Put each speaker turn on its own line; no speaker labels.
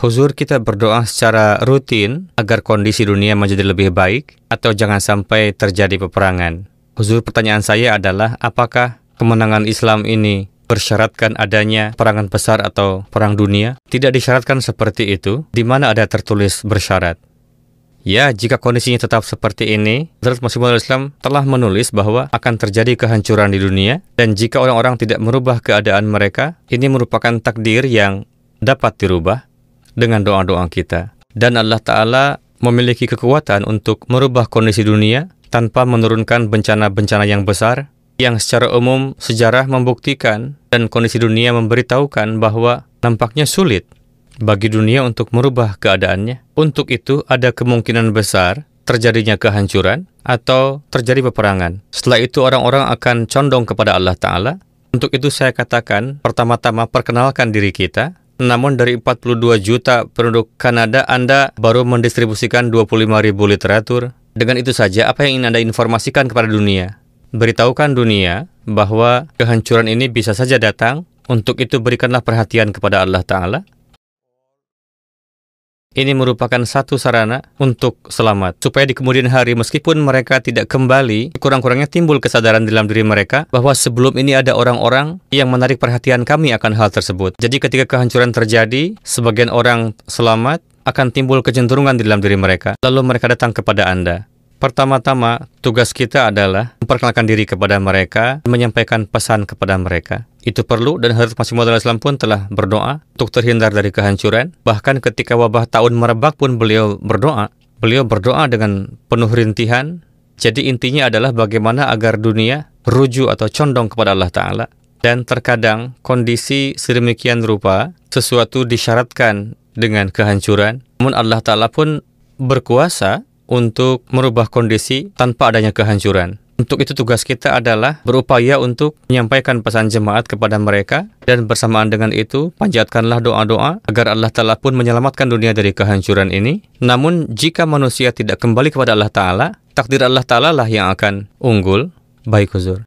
Huzur kita berdoa secara rutin agar kondisi dunia menjadi lebih baik atau jangan sampai terjadi peperangan. Huzur pertanyaan saya adalah apakah kemenangan Islam ini bersyaratkan adanya perangan besar atau perang dunia? Tidak disyaratkan seperti itu, di mana ada tertulis bersyarat. Ya, jika kondisinya tetap seperti ini, Hadrat Masyumul Islam telah menulis bahwa akan terjadi kehancuran di dunia, dan jika orang-orang tidak merubah keadaan mereka, ini merupakan takdir yang dapat dirubah, dengan doa-doa kita. Dan Allah Ta'ala memiliki kekuatan untuk merubah kondisi dunia tanpa menurunkan bencana-bencana yang besar yang secara umum sejarah membuktikan dan kondisi dunia memberitahukan bahwa nampaknya sulit bagi dunia untuk merubah keadaannya. Untuk itu ada kemungkinan besar terjadinya kehancuran atau terjadi peperangan. Setelah itu orang-orang akan condong kepada Allah Ta'ala. Untuk itu saya katakan, pertama-tama perkenalkan diri kita namun dari 42 juta penduduk Kanada, Anda baru mendistribusikan 25 ribu literatur. Dengan itu saja, apa yang ingin Anda informasikan kepada dunia? Beritahukan dunia bahwa kehancuran ini bisa saja datang. Untuk itu berikanlah perhatian kepada Allah Ta'ala ini merupakan satu sarana untuk selamat, supaya di kemudian hari, meskipun mereka tidak kembali, kurang-kurangnya timbul kesadaran dalam diri mereka bahwa sebelum ini ada orang-orang yang menarik perhatian kami akan hal tersebut. Jadi, ketika kehancuran terjadi, sebagian orang selamat akan timbul kecenderungan di dalam diri mereka, lalu mereka datang kepada Anda. Pertama-tama, tugas kita adalah memperkenalkan diri kepada mereka, menyampaikan pesan kepada mereka. Itu perlu dan Hazrat Masih Maud Islam pun telah berdoa untuk terhindar dari kehancuran. Bahkan ketika wabah tahun merebak pun beliau berdoa. Beliau berdoa dengan penuh rintihan. Jadi intinya adalah bagaimana agar dunia rujuk atau condong kepada Allah Ta'ala. Dan terkadang kondisi sedemikian rupa sesuatu disyaratkan dengan kehancuran. Namun Allah Ta'ala pun berkuasa untuk merubah kondisi tanpa adanya kehancuran. Untuk itu tugas kita adalah berupaya untuk menyampaikan pesan jemaat kepada mereka dan bersamaan dengan itu panjatkanlah doa-doa agar Allah Ta'ala pun menyelamatkan dunia dari kehancuran ini. Namun jika manusia tidak kembali kepada Allah Ta'ala, takdir Allah Ta'ala lah yang akan unggul. Baik huzur.